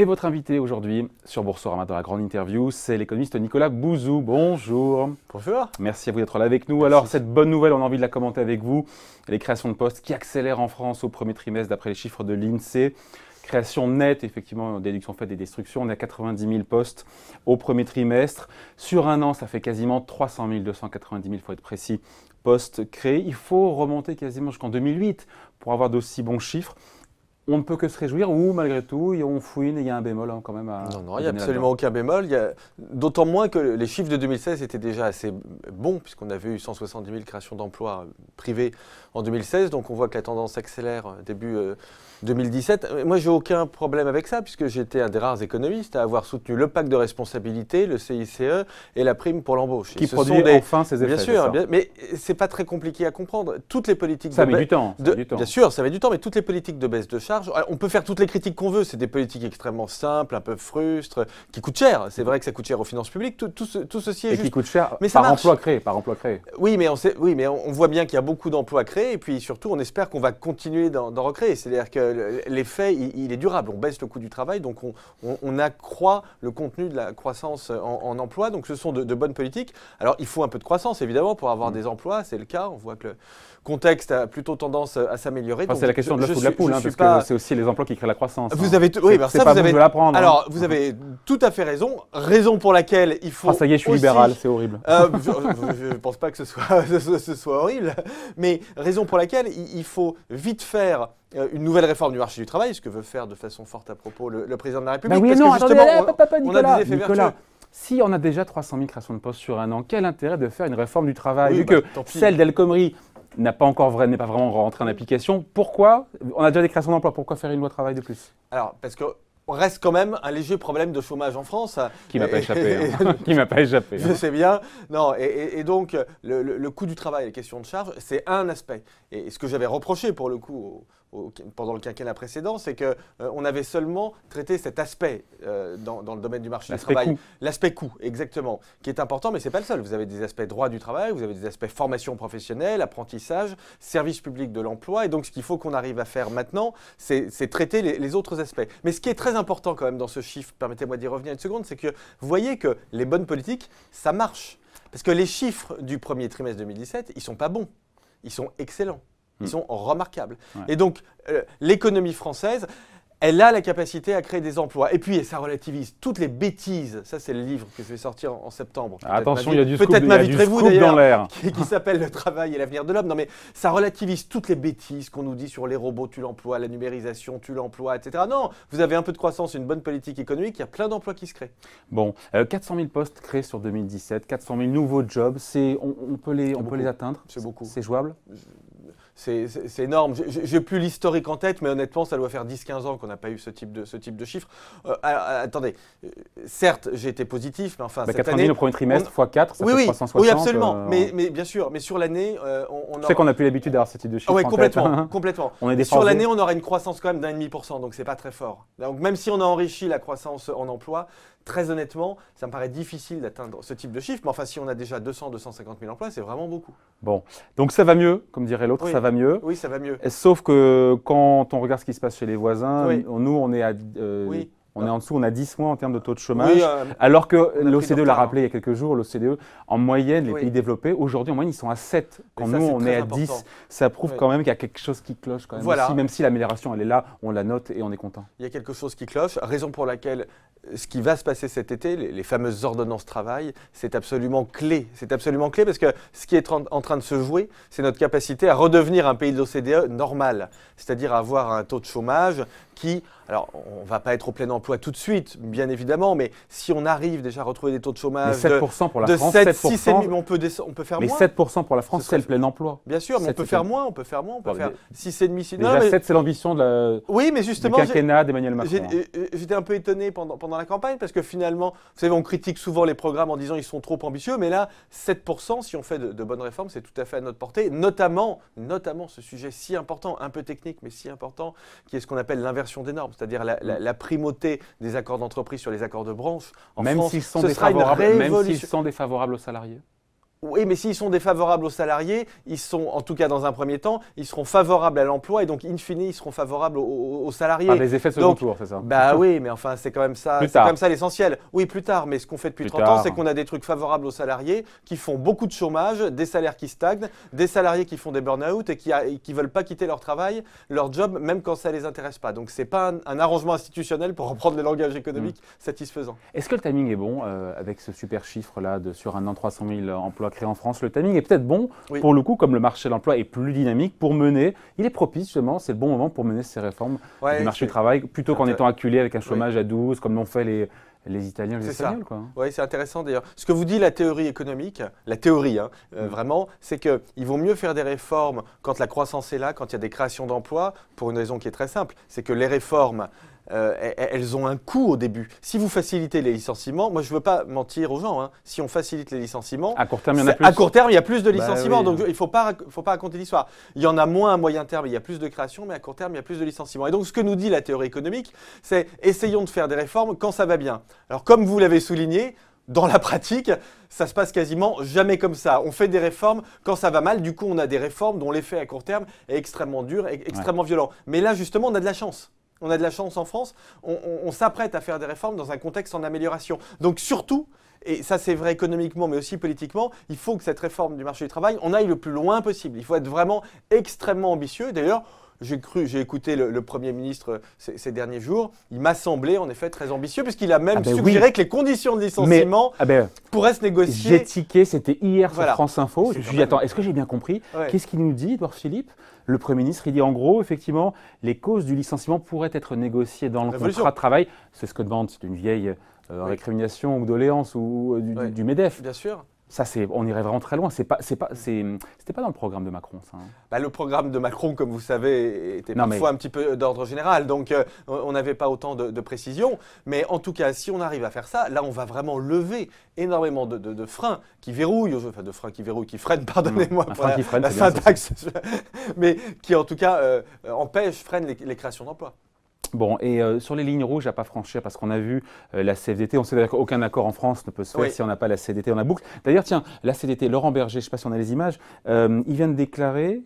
Et votre invité aujourd'hui sur Boursorama dans la grande interview, c'est l'économiste Nicolas Bouzou. Bonjour. Bonjour. Merci à vous d'être là avec nous. Alors, cette bonne nouvelle, on a envie de la commenter avec vous. Les créations de postes qui accélèrent en France au premier trimestre d'après les chiffres de l'INSEE. Création nette, effectivement, déduction faite des destructions. On est à 90 000 postes au premier trimestre. Sur un an, ça fait quasiment 300 000, 290 000, il faut être précis, postes créés. Il faut remonter quasiment jusqu'en 2008 pour avoir d'aussi bons chiffres on ne peut que se réjouir ou malgré tout on fouine et il y a un bémol hein, quand même à Non, non, il n'y a absolument aucun bémol. D'autant moins que les chiffres de 2016 étaient déjà assez bons puisqu'on avait eu 170 000 créations d'emplois privés en 2016. Donc on voit que la tendance accélère début... Euh, 2017. Moi, j'ai aucun problème avec ça, puisque j'étais un des rares économistes à avoir soutenu le pacte de responsabilité, le CICE et la prime pour l'embauche. Qui produit des... enfin ces effets. Bien sûr, bien... mais c'est pas très compliqué à comprendre. Toutes les politiques ça de met du temps. Ça met du temps. Bien sûr, ça met du temps, mais toutes les politiques de baisse de charges, on peut faire toutes les critiques qu'on veut. C'est des politiques extrêmement simples, un peu frustres, qui coûtent cher. C'est vrai que ça coûte cher aux finances publiques. Tout, ceci est et qui coûte cher mais par emploi créé, par emploi créé. Oui, mais on sait... oui, mais on voit bien qu'il y a beaucoup d'emplois créés, et puis surtout, on espère qu'on va continuer d'en recréer. C'est-à-dire que l'effet, il, est durable. On baisse le coût du travail, donc on, accroît le contenu de la croissance en, emploi. Donc ce sont de, bonnes politiques. Alors il faut un peu de croissance, évidemment, pour avoir mm. des emplois. C'est le cas. On voit que le contexte a plutôt tendance à s'améliorer. c'est la question de l'œuf ou de la poule, hein, parce que c'est aussi les emplois qui créent la croissance. Vous hein. avez tout... Hein. Alors, vous avez tout à fait raison. Raison pour laquelle il faut. Ah, ça y est, je suis libéral, c'est horrible. Euh, je ne pense pas que ce soit, ce soit horrible, mais raison pour laquelle il faut vite faire euh, une nouvelle réforme du marché du travail, ce que veut faire de façon forte à propos le, président de la bah République. oui, non, que justement, eh, attendez, on, Nicolas, a des effets Nicolas, vertueux. Si on a déjà 300 000 créations de postes sur un an, quel intérêt de faire une réforme du travail Vu bah, que celle d'El n'a pas encore n'est pas vraiment rentrée en application, pourquoi on a déjà des créations d'emplois Pourquoi faire une loi travail de plus Alors, parce que reste quand même un léger problème de chômage en France. Qui m'a pas échappé. Hein. Qui m'a pas échappé. Hein. Je sais bien. Non, et, donc, le, coût du travail, les questions de charge, c'est un aspect. Et, et ce que j'avais reproché, pour le coup, pendant le quinquennat précédent, c'est qu'on euh, on avait seulement traité cet aspect euh, dans, le domaine du marché du travail. L'aspect coût, exactement, qui est important, mais ce n'est pas le seul. Vous avez des aspects droit du travail, vous avez des aspects formation professionnelle, apprentissage, service public de l'emploi. Et donc, ce qu'il faut qu'on arrive à faire maintenant, c'est traiter les, les, autres aspects. Mais ce qui est très important quand même dans ce chiffre, permettez-moi d'y revenir une seconde, c'est que vous voyez que les bonnes politiques, ça marche. Parce que les chiffres du premier trimestre 2017, ils ne sont pas bons, ils sont excellents. Ils hmm. sont remarquables. Et donc, euh, l'économie française, elle a la capacité à créer des emplois. Et puis, ça relativise toutes les bêtises. Ça, c'est le livre que je vais sortir en septembre. Ah, attention, il y a du scoop, Peut-être m'inviterez-vous dans hein, qui, qui s'appelle Le travail et l'avenir de l'homme. Non, mais ça relativise toutes les bêtises qu'on nous dit sur les robots, tu l'emploi, la numérisation, tu l'emploi, etc. Non, vous avez un peu de croissance, une bonne politique économique, il y a plein d'emplois qui se créent. Bon, 400 euh, 000 postes créés sur 2017, 400 000 nouveaux jobs, on, on peut les, on peut les atteindre. C'est beaucoup. C'est jouable c'est énorme. J'ai plus l'historique en tête, mais honnêtement, ça doit faire 10-15 ans qu'on n'a pas eu ce type de, ce type de chiffre. Euh, attendez, certes, j'ai été positif, mais enfin, bah, cette 90 année, le premier trimestre, fois x4, ça oui, fait oui, 360. Oui, absolument, euh, mais, bien sûr, mais sur l'année, euh, on, Tu qu'on n'a plus l'habitude d'avoir ce type de chiffre Oui, complètement, hein. complètement. sur l'année, on aura une croissance quand même d'un demi pour cent, donc c'est pas très fort. Donc même si on a enrichi la croissance en emploi, très honnêtement, ça me paraît difficile d'atteindre ce type de chiffre. Mais enfin, si on a déjà 200, 250 000 emplois, c'est vraiment beaucoup. Bon, donc ça va mieux, comme dirait l'autre, ça va mieux. Oui, ça va mieux. Sauf que quand on regarde ce qui se passe chez les voisins, nous, on est à euh, on est en dessous, on a 10 mois en termes de taux de chômage. Euh, alors que l'OCDE l'a hein. rappelé il y a quelques jours, l'OCDE, en moyenne, les pays développés, aujourd'hui, en moyenne, ils sont à 7. Quand nous, on est à 10, ça prouve quand même qu'il y a quelque chose qui cloche quand même. Voilà. même si l'amélioration, elle est là, on la note et on est content. Il y a quelque chose qui cloche, raison pour laquelle euh, ce qui va se passer cet été, les, les fameuses ordonnances travail, c'est absolument clé. C'est absolument clé parce que ce qui est en train de se jouer, c'est notre capacité à redevenir un pays de l'OCDE normal, c'est-à-dire avoir un taux de chômage alors on va pas être au plein emploi tout de suite, bien évidemment, mais si on arrive déjà à retrouver des taux de chômage de 7% pour la France, 7, on peut, peut faire mais moins. Mais 7% pour la France, c'est le plein emploi. Bien sûr, mais on peut faire moins, on peut faire moins, on peut faire 6,5, Déjà, 7, c'est l'ambition de oui, mais justement, d'Emmanuel Macron. Hein. Euh, euh, j'étais un peu étonné pendant, pendant la campagne, parce que finalement, vous savez, on critique souvent les programmes en disant ils sont trop ambitieux, mais là, 7%, si on fait de, bonnes réformes, c'est tout à fait à notre portée, notamment, notamment ce sujet si important, un peu technique, mais si important, qui est ce qu'on appelle l'inversion des normes, c'est-à-dire mm. la, primauté des accords d'entreprise sur les accords de branche. En même s'ils sont, sont défavorables aux salariés oui, mais s'ils sont défavorables aux salariés, ils sont, en tout cas dans un premier temps, ils seront favorables à l'emploi et donc, in fine, ils seront favorables aux, salariés. Par ah, les effets de second c'est ça Bah oui, mais enfin, c'est quand même ça, c'est comme ça l'essentiel. Oui, plus tard, mais ce qu'on fait depuis 30 ans, c'est qu'on a des trucs favorables aux salariés qui font beaucoup de chômage, des salaires qui stagnent, des salariés qui font des burn-out et qui, ne veulent pas quitter leur travail, leur job, même quand ça les intéresse pas. Donc, c'est pas un, arrangement institutionnel, pour reprendre le langage économique, satisfaisants. Mm. satisfaisant. Est-ce que le timing est bon euh, avec ce super chiffre-là de sur un an 300 000 emplois créé en France, le timing est peut-être bon pour le coup, comme le marché de l'emploi est plus dynamique, pour mener, il est propice justement, c'est le bon moment pour mener ces réformes du marché du travail, plutôt qu'en étant acculé avec un chômage à 12, comme l'ont fait les, les Italiens, les Espagnols. Oui, c'est intéressant d'ailleurs. Ce que vous dit la théorie économique, la théorie hein, euh, mm. vraiment, c'est qu'il vaut mieux faire des réformes quand la croissance est là, quand il y a des créations d'emplois, pour une raison qui est très simple, c'est que les réformes euh, elles ont un coût au début. Si vous facilitez les licenciements, moi je ne veux pas mentir aux gens, hein. si on facilite les licenciements, à court terme il y a plus. court terme il y a plus de bah licenciements, donc il ne faut pas, raconter l'histoire. Il y en a moins à moyen terme, il y a plus de création, mais à court terme il y a plus de licenciements. Et donc ce que nous dit la théorie économique, c'est essayons de faire des réformes quand ça va bien. Alors comme vous l'avez souligné, dans la pratique, ça se passe quasiment jamais comme ça. On fait des réformes quand ça va mal, du coup on a des réformes dont l'effet à court terme est extrêmement dur et extrêmement violent. Mais là justement on a de la chance on a de la chance en France, on, s'apprête à faire des réformes dans un contexte en amélioration. Donc surtout, et ça c'est vrai économiquement mais aussi politiquement, il faut que cette réforme du marché du travail, on aille le plus loin possible. Il faut être vraiment extrêmement ambitieux. D'ailleurs, j'ai cru, j'ai écouté le, Premier ministre euh, ces, derniers jours. Il m'a semblé en effet très ambitieux, puisqu'il a même ah ben suggéré que les conditions de licenciement ah ben, pourraient se négocier. J'ai tiqué, c'était hier sur France Info. Je me suis dit, attends, est-ce que j'ai bien compris Qu'est-ce qu'il nous dit, Edouard Philippe le Premier ministre, il dit en gros, effectivement, les causes du licenciement pourraient être négociées dans le ah, contrat de travail. C'est ce que demande, c'est une vieille euh, récrimination ou doléance ou, euh, du, du MEDEF. Bien sûr. Ça, on irait vraiment très loin. Ce n'était mm. pas, dans le programme de Macron, ça. Hein. Bah, le programme de Macron, comme vous savez, était parfois un petit peu d'ordre général. Donc, euh, on n'avait pas autant de, précisions. précision. Mais en tout cas, si on arrive à faire ça, là, on va vraiment lever énormément de, freins qui verrouillent, enfin, de freins qui verrouillent, qui freinent, pardonnez-moi mm. la, syntaxe, mais qui, en tout cas, euh, euh, empêchent, freinent les créations d'emplois. Bon, et euh, sur les lignes rouges à pas franchir, parce qu'on a vu euh, la CFDT, on sait d'ailleurs qu'aucun accord en France ne peut se faire si on n'a pas la CFDT, on a boucle. D'ailleurs, tiens, la CFDT, Laurent Berger, je ne sais pas si on a les images, euh, il vient de déclarer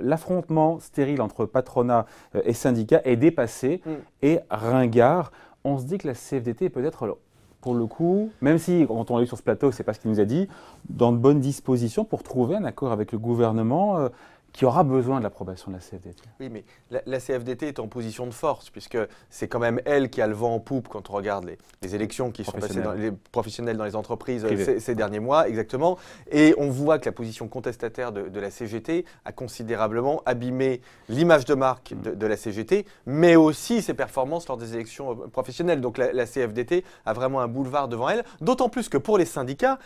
l'affrontement stérile entre patronat et syndicat est dépassé mm. et ringard. On se dit que la CFDT est peut-être, pour le coup, même si quand on l'a eu sur ce plateau, c'est pas ce qu'il nous a dit, dans de bonnes dispositions pour trouver un accord avec le gouvernement qui aura besoin de l'approbation de la CFDT. Oui, mais la, CFDT est en position de force, puisque c'est quand même elle qui a le vent en poupe quand on regarde les, élections qui sont passées dans les professionnels dans les entreprises ces, derniers mois, exactement. Et on voit que la position contestataire de, la CGT a considérablement abîmé l'image de marque mm. de, la CGT, mais aussi ses performances lors des élections euh, professionnelles. Donc la, CFDT a vraiment un boulevard devant elle, d'autant plus que pour les syndicats,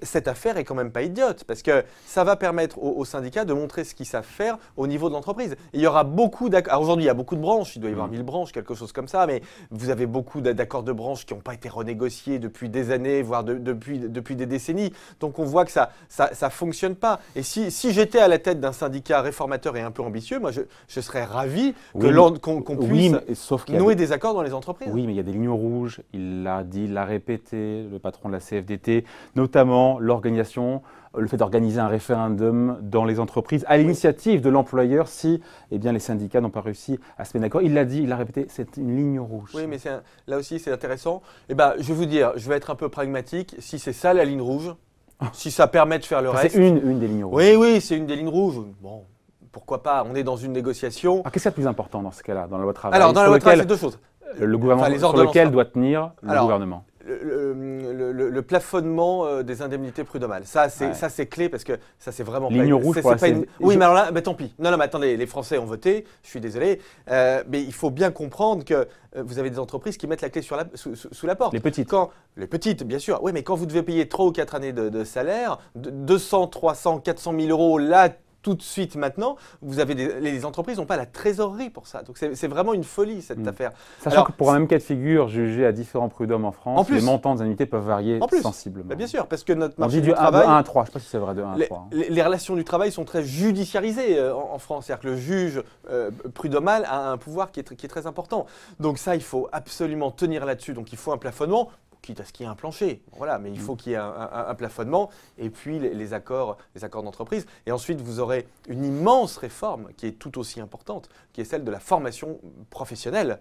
cette affaire est quand même pas idiote, parce que ça va permettre aux, aux syndicats de montrer ce qui à faire au niveau de l'entreprise. Il y aura beaucoup d'accords. Aujourd'hui, il y a beaucoup de branches. Il doit y avoir 1000 mmh. branches, quelque chose comme ça. Mais vous avez beaucoup d'accords de branches qui n'ont pas été renégociés depuis des années, voire depuis, depuis des décennies. Donc on voit que ça ne ça, ça, fonctionne pas. Et si, si j'étais à la tête d'un syndicat réformateur et un peu ambitieux, moi, je, je serais ravi qu'on puisse sauf nouer des... des accords dans les entreprises. Oui, mais il y a des lignes rouges. Il l'a dit, il l'a répété, le patron de la CFDT, notamment l'organisation le fait d'organiser un référendum dans les entreprises à l'initiative de l'employeur si eh bien, les syndicats n'ont pas réussi à se mettre d'accord. Il l'a dit, il l'a répété, c'est une ligne rouge. Oui, mais là aussi c'est intéressant. Eh ben, je vais vous dire, je vais être un peu pragmatique. Si c'est ça la ligne rouge, si ça permet de faire le reste. C'est une, une des lignes rouges. Oui, oui, c'est une des lignes rouges. Bon, pourquoi pas On est dans une négociation. Ah, qu'est-ce qu'il y a de plus important dans ce cas-là, dans la loi travail Alors, dans la loi travail, c'est deux choses. Le gouvernement sur lequel hein. doit tenir le gouvernement le, le, plafonnement euh, des indemnités prud'homales. Ça, c'est ça c'est clé parce que ça, c'est vraiment Ligne rouge, pas une... Oui, mais alors là, tant pis. Non, non, mais attendez, les Français ont voté, je suis désolé. Euh, mais il faut bien comprendre que euh, vous avez des entreprises qui mettent la clé sur la, sous, la porte. Les petites. Quand, les petites, bien sûr. Oui, mais quand vous devez payer 3 ou 4 années de, salaire, 200, 300, 400 000 euros, là, tout de suite maintenant. Vous avez les entreprises n'ont pas la trésorerie pour ça. Donc c'est vraiment une folie cette hmm. affaire. Sachant que pour un même cas de figure jugé à différents prud'hommes en France, les montants des annuités peuvent varier en plus, sensiblement. Bah, bien sûr, parce que notre marché On dit du, 1, à 3, je ne sais pas si c'est vrai de 1 à 3. Hein. Les, relations du travail sont très judiciarisées euh, en, France, c'est-à-dire que le juge euh, prud'homal a un pouvoir qui qui est très important. Donc ça, il faut absolument tenir là-dessus. Donc il faut un plafonnement quitte à ce qu'il y ait un plancher. Voilà, mais il mm. faut qu'il y ait un, plafonnement et puis les, accords, les accords d'entreprise. Et ensuite, vous aurez une immense réforme qui est tout aussi importante, qui est celle de la formation professionnelle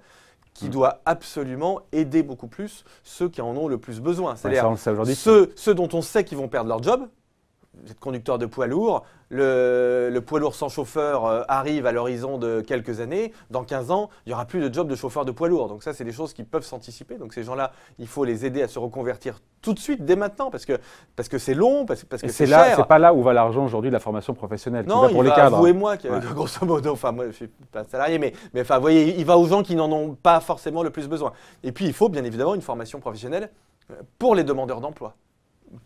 qui mm. doit absolument aider beaucoup plus ceux qui en ont le plus besoin. Bah, C'est-à-dire ceux, ceux, dont on sait qu'ils vont perdre leur job, vous êtes conducteur de poids lourd, le, poids lourd sans chauffeur euh, arrive à l'horizon de quelques années, dans 15 ans, il n'y aura plus de job de chauffeur de poids lourd. Donc ça, c'est des choses qui peuvent s'anticiper. Donc ces gens-là, il faut les aider à se reconvertir tout de suite, dès maintenant, parce que parce que c'est long, parce, que c'est cher. C'est pas là où va l'argent aujourd'hui de la formation professionnelle. Non, pour hein. vous et moi, qui, grosso modo, enfin moi je suis pas salarié, mais, mais enfin, vous voyez, il va aux gens qui n'en ont pas forcément le plus besoin. Et puis il faut bien évidemment une formation professionnelle euh, pour les demandeurs d'emploi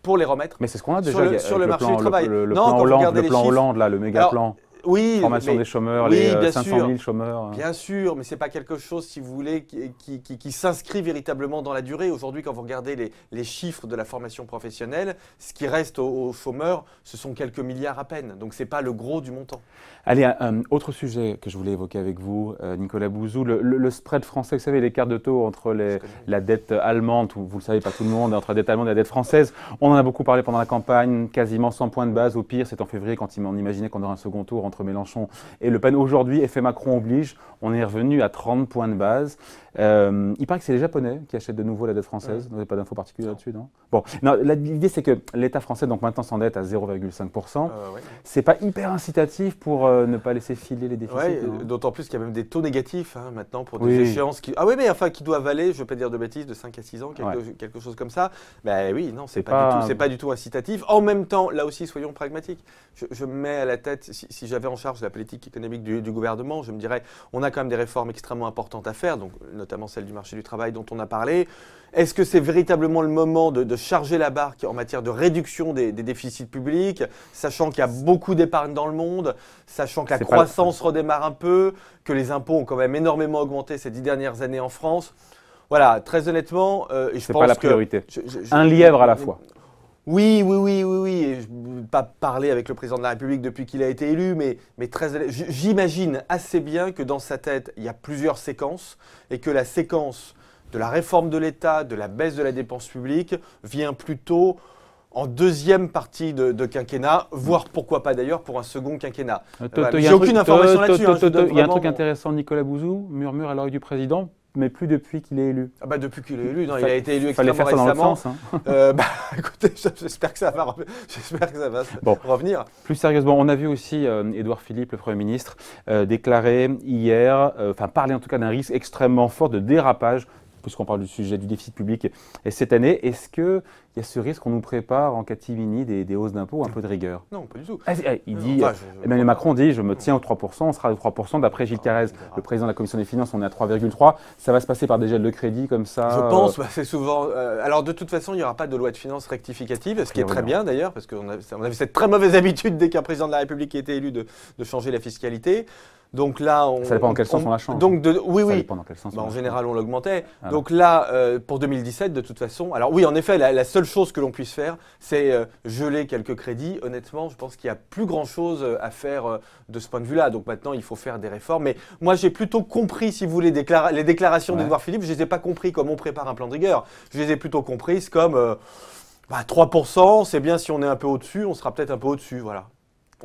pour les remettre. Mais c'est ce qu'on a déjà sur le, sur le, le marché plan, du travail. Le, le non, plan Hollande, le plan chiffres, Hollande, là, le méga alors, plan oui, formation des chômeurs, oui, les euh, sûr, chômeurs. Hein. Bien sûr, mais ce n'est pas quelque chose, si vous voulez, qui, s'inscrit véritablement dans la durée. Aujourd'hui, quand vous regardez les, chiffres de la formation professionnelle, ce qui reste aux, chômeurs, ce sont quelques milliards à peine. Donc ce n'est pas le gros du montant. Allez, un autre sujet que je voulais évoquer avec vous, euh, Nicolas Bouzou, le, spread français, vous savez, l'écart de taux entre les, la dette allemande, vous le savez, pas tout le monde, entre la dette allemande et la dette française. On en a beaucoup parlé pendant la campagne, quasiment 100 points de base, au pire, c'est en février quand on imaginait qu'on aurait un second tour entre Mélenchon et Le Pen. Aujourd'hui, effet Macron oblige, on est revenu à 30 points de base. Euh, il paraît que c'est les Japonais qui achètent de nouveau la dette française. Vous n'avez pas d'infos particulières là-dessus, non Bon, l'idée c'est que l'État français donc maintenant s'endette à 0,5%. Ce n'est C'est pas hyper incitatif pour euh, ne pas laisser filer les déficits. Euh. D'autant plus qu'il y a même des taux négatifs hein, maintenant pour des échéances qui. Ah oui, mais enfin qui doivent aller, je ne veux pas dire de bêtises, de 5 à 6 ans, quelque, chose comme ça. Ben oui, non, c'est pas, pas, du tout, c'est pas du tout incitatif. En même temps, là aussi, soyons pragmatiques. Je, mets à la tête si j'avais en charge la politique économique du, gouvernement, je me dirais, on a quand même des réformes extrêmement importantes à faire, donc, notamment celle du marché du travail dont on a parlé. Est-ce que c'est véritablement le moment de, charger la barque en matière de réduction des, déficits publics, sachant qu'il y a beaucoup d'épargne dans le monde, sachant que la croissance redémarre un peu, que les impôts ont quand même énormément augmenté ces dix dernières années en France voilà, très honnêtement, euh, je pense pas la priorité. un lièvre à la fois. Oui, oui, oui, oui, oui. Je Pas parlé avec le président de la République depuis qu'il a été élu, mais, mais très. J'imagine assez bien que dans sa tête, il y a plusieurs séquences et que la séquence de la réforme de l'État, de la baisse de la dépense publique, vient plutôt en deuxième partie de, quinquennat, voire pourquoi pas d'ailleurs pour un second quinquennat. Euh, J'ai aucune information là-dessus. Hein, il y a un truc intéressant, Nicolas Bouzou, murmure à l'oreille du président mais plus depuis qu'il est élu. Ah bah depuis qu'il est élu, il a été élu extrêmement faire ça récemment. sens, hein. euh, bah, écoutez, j'espère que ça va, que ça va revenir. Plus sérieusement, on a vu aussi euh, Édouard Philippe, le Premier ministre, euh, déclarer hier, enfin parler en tout cas d'un risque extrêmement fort de dérapage puisqu'on parle du sujet du déficit public et cette année. Est-ce qu'il y a ce risque qu'on nous prépare en catimini des, des hausses d'impôts, un peu de rigueur Non, pas du tout. Ah, ah, il dit, Emmanuel Macron dit je me tiens aux 3%, on sera aux 3% d'après Gilles ah, Carrez, le président de la commission des finances, on est à 3,3. Ça va se passer par des gels de crédit comme ça Je pense, euh, bah, c'est souvent. Euh, alors de toute façon, il n'y aura pas de loi de finances rectificative, ce qui est très bien d'ailleurs, parce qu'on avait cette très mauvaise habitude dès qu'un président de la République était élu de, de changer la fiscalité. Donc là, on, ça dépend dans quel sens on, la change. Donc oui, oui. Bah, en général, on l'augmentait. donc là, euh, pour 2017, de toute façon, alors oui, en effet, la, seule chose que l'on puisse faire, c'est euh, geler quelques crédits. Honnêtement, je pense qu'il n'y a plus grand-chose euh, à faire de ce point de vue-là. Donc maintenant, il faut faire des réformes. Mais moi, j'ai plutôt compris, si vous voulez, les déclarations de d'Edouard Philippe. Je ne les ai pas compris comme on prépare un plan de rigueur. Je les ai plutôt comprises comme 3%, bah, c'est bien si on est un peu au-dessus, on sera peut-être un peu au-dessus, voilà.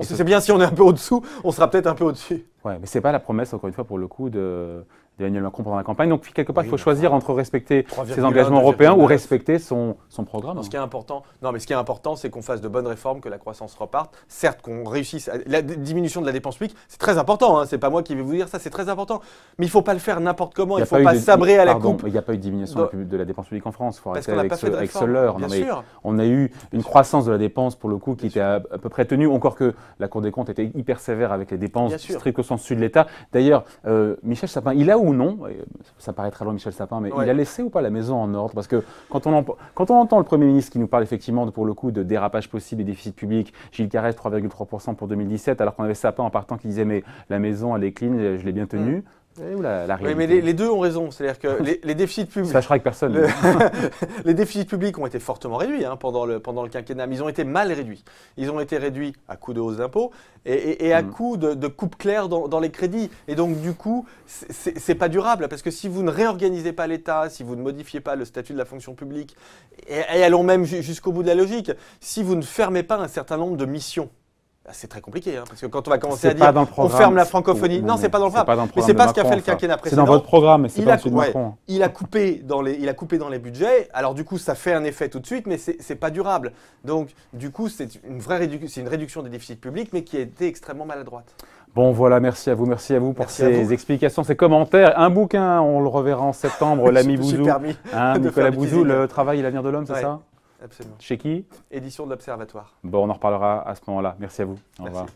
C'est bien si on est un peu au-dessous, on sera peut-être un peu au-dessus. Ouais, mais c'est pas la promesse, encore une fois, pour le coup, de, d'Emmanuel Macron pendant la campagne. Donc, quelque part, il faut choisir entre respecter ses engagements européens ou respecter son, programme. ce qui est important, non, mais ce qui est important, c'est qu'on fasse de bonnes réformes, que la croissance reparte. Certes, qu'on réussisse. À, la diminution de la dépense publique, c'est très important. Ce hein, c'est pas moi qui vais vous dire ça, c'est très important. Mais il ne faut pas le faire n'importe comment. Il ne faut pas, sabrer à la coupe. Il n'y a pas eu de diminution de, la dépense publique en France. Il faut avec, On a eu une croissance de la dépense, pour le coup, qui était à, peu près tenue, encore que la Cour des comptes était hyper sévère avec les dépenses au sens sud de l'État. D'ailleurs, euh, Michel Sapin, il a où non, ça paraît très loin Michel Sapin, mais il a laissé ou pas la maison en ordre Parce que quand on, entend le Premier ministre qui nous parle effectivement pour le coup de dérapage possible et déficit public, Gilles Carrez 3,3% pour 2017, alors qu'on avait Sapin en partant qui disait mais la maison elle est clean, je l'ai bien tenue. Mm oui, mais les, deux ont raison. C'est-à-dire que les, déficits publics. personne. les publics ont été fortement réduits hein, pendant, le, quinquennat, mais ils ont été mal réduits. Ils ont été réduits à coup de hausses d'impôts et, à mm. coup de, coupes claires dans, les crédits. Et donc, du coup, c'est pas durable, parce que si vous ne réorganisez pas l'État, si vous ne modifiez pas le statut de la fonction publique, et allons même jusqu'au bout de la logique, si vous ne fermez pas un certain nombre de missions, ah, c'est très compliqué, hein, parce que quand on va commencer à dire on ferme la francophonie, non, c'est pas dans le programme. mais c'est pas ce qu'a fait le quinquennat précédent. C'est dans votre programme, c'est pas celui de Macron. Il a coupé dans les, il a coupé dans les budgets. Alors du coup, ça fait un effet tout de suite, mais c'est pas durable. Donc du coup, c'est une vraie réduction, des déficits publics, mais qui a été extrêmement maladroite. Bon, voilà, merci à vous, merci à vous pour ces explications, ces commentaires. Un bouquin, on le reverra en septembre, l'ami Bouzou. Hein, Nicolas Bouzou, le travail et l'avenir de l'homme, c'est ça Absolument. Chez qui Édition de l'Observatoire. Bon, on en reparlera à ce moment-là. Merci à vous. Au revoir.